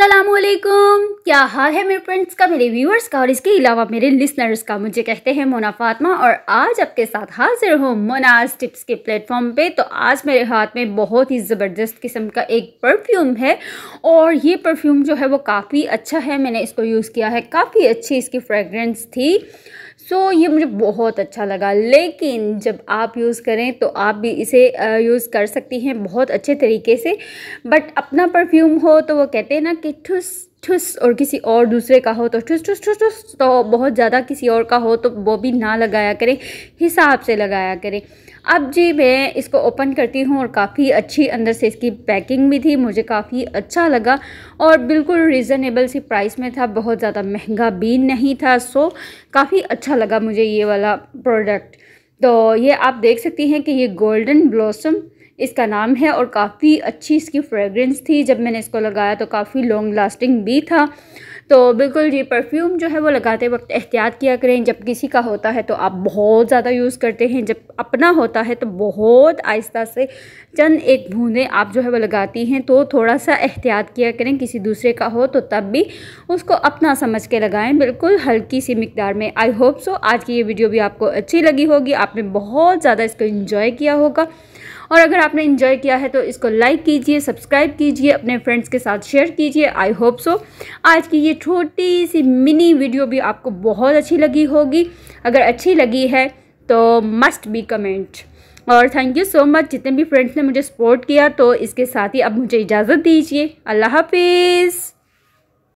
सलामकुम क्या हाल है मेरे फ्रेंड्स का मेरे व्यूअर्स का और इसके अलावा मेरे लिसनर्स का मुझे कहते हैं मोना फातमा और आज आपके साथ हाजिर हूँ मोनाज टिप्स के प्लेटफॉर्म पे तो आज मेरे हाथ में बहुत ही ज़बरदस्त किस्म का एक परफ्यूम है और ये परफ्यूम जो है वो काफ़ी अच्छा है मैंने इसको यूज़ किया है काफ़ी अच्छी इसकी फ्रेगरेंस थी सो so, ये मुझे बहुत अच्छा लगा लेकिन जब आप यूज़ करें तो आप भी इसे यूज़ कर सकती हैं बहुत अच्छे तरीके से बट अपना परफ्यूम हो तो वो कहते हैं ना कि ठुस ठुस और किसी और दूसरे का हो तो ठुस ठुस ठुस ठुस तो बहुत ज़्यादा किसी और का हो तो वो भी ना लगाया करें हिसाब से लगाया करें अब जी मैं इसको ओपन करती हूँ और काफ़ी अच्छी अंदर से इसकी पैकिंग भी थी मुझे काफ़ी अच्छा लगा और बिल्कुल रिजनेबल सी प्राइस में था बहुत ज़्यादा महंगा भी नहीं था सो काफ़ी अच्छा लगा मुझे ये वाला प्रोडक्ट तो ये आप देख सकती हैं कि ये गोल्डन ब्लॉसम इसका नाम है और काफ़ी अच्छी इसकी फ्रेगरेंस थी जब मैंने इसको लगाया तो काफ़ी लॉन्ग लास्टिंग भी था तो बिल्कुल ये परफ्यूम जो है वो लगाते वक्त एहतियात किया करें जब किसी का होता है तो आप बहुत ज़्यादा यूज़ करते हैं जब अपना होता है तो बहुत आहिस्ता से चंद एक बूंदें आप जो है वो लगाती हैं तो थोड़ा सा एहतियात किया करें किसी दूसरे का हो तो तब भी उसको अपना समझ के लगाएं बिल्कुल हल्की सी मकदार में आई होप सो आज की ये वीडियो भी आपको अच्छी लगी होगी आपने बहुत ज़्यादा इसको इन्जॉय किया होगा और अगर आपने इन्जॉय किया है तो इसको लाइक कीजिए सब्सक्राइब कीजिए अपने फ्रेंड्स के साथ शेयर कीजिए आई होप सो आज की ये छोटी सी मिनी वीडियो भी आपको बहुत अच्छी लगी होगी अगर अच्छी लगी है तो मस्ट बी कमेंट और थैंक यू सो मच जितने भी फ्रेंड्स ने मुझे सपोर्ट किया तो इसके साथ ही अब मुझे इजाज़त दीजिए अल्लाह हाफिज़